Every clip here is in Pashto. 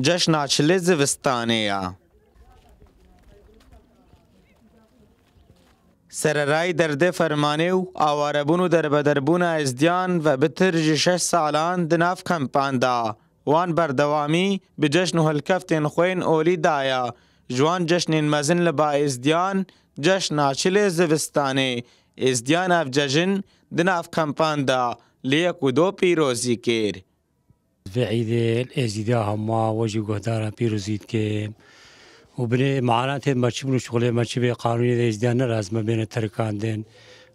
جشن آچل زوستانیا سررای درده فرمانه و آواربون و دربدربون ازدیان و بتر جشه سالان دناف کمپان دا وان بردوامی به جشن و هلکفتین خوین اولی دایا جوان جشنین مزن لبا ازدیان جشن آچل زوستانه ازدیان اف جشن دناف کمپان دا لیک و دو پیروزی کیر في عيد الازيداء هما وجه قهدارا بيروزيد كيم وبني معانات مرشي بنو شغلي مرشي بي قانوني دي ازدان راز ما بين تركان دين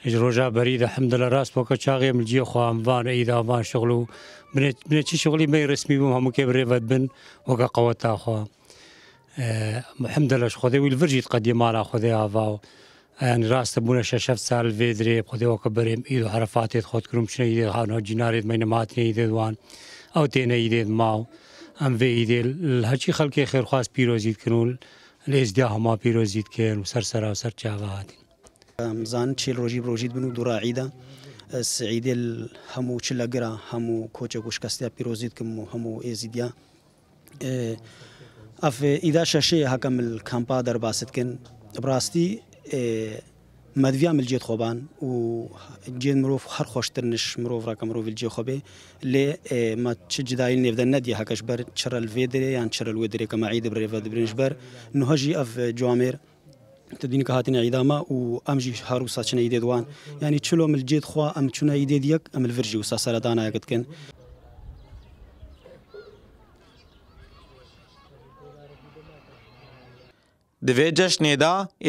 روجا بريد الحمد لله راس بوكا شاغي من جي خو اموان ايدا اموان شغلو بني بني شي شغلي مي رسمي بهم هم كيف ريفد بن وكا قوتا خو الحمد لله خدي والفرجي تقدم على خدي هافاو يعني راس بونا ششف سال فيدري خدي وكبريم ايدو حرفاتي خد كروم شنو ايدي هانو جناريد مينماتني ايدي دوان ئەو تێنە ئیدێت ماو ئەم بێ ئیدێ هەچی خەڵکی خێرخواست پیرۆزیت کردون لێزدا هەما پیرۆزیت کرد و سەر سەرا سەر چاغاهاتین زان چێ ڕۆژی ڕۆژیت بن و دوڕعیدا سعیدێ هەموو چ لەگرا هەموو کۆچە گوشکەستیا پیرۆزیت کەم و هەموو ئێزیدیا ئەف اه، ئیدا شەشەیە هەکەم کامپا دەرباست کن بڕاستی اه، مدویا مل جیت خوبان و جید مروف هر خوشتر نش مروف را کمروف الجی خوبه آه، لی ما چه جدایی نیفدن ندی هکش بر چرا الوی دره یعن چرا الوی دره کما عید بر ریفا دبرنش بر نهجی اف جوامر تدین که هاتین عیداما و امجی جی هاروسا چنه ایدید وان یعنی يعني چلو مل جیت خوا ام چونه ایدید یک ام الورجی و ساسر دانا یکت کن Divê cejnê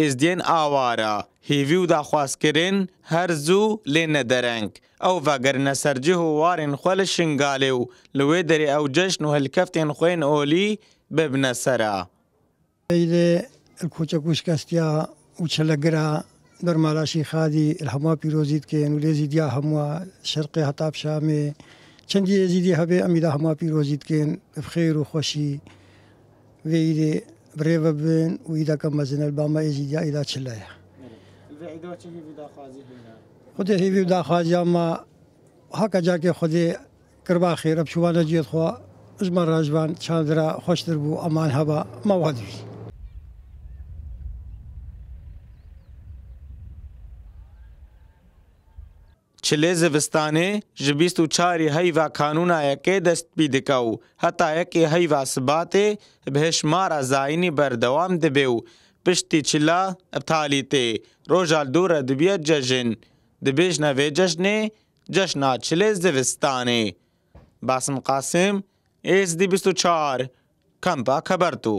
êzdiyên awara, hêvî û daxwazkirên her zû lêne dereng. Ew vegirine ser cih û warên xwe li şingalê û li wê derê ew cejn û hilkeftên xwên olî bibine sera. Eylê koçek û şikestiya û çilegira dermala şîxadî hema pîrozî dikin û lê zîdiya hemû şerqê hetab Şamê, çendî êzîdî e hebe em îda hema pîrozî dikin, e bi xêr û xweşî vê îdê بريبا بين وإذا كما زين الباما إزيديا إلى تشلايا خودي هي بدا خازي ما هكا جاكي خودي كربا خير بشوانا جيت خوا زمان راجبان چاندرا خوشتر بو امان هبا ما وادوي Çile zivistanê ji bîst û çarê heyva kanûnayekê dest pî dike û hetayekê heyva sibatê bi hişmara zayînî berdewam dibe û piştî çila iptalî tê roja dûre dibiye cejin dibêjne vê ceşnê ceşna çilê zivistanê Basim Qasim êzî bîst û çar Kampa Xebertû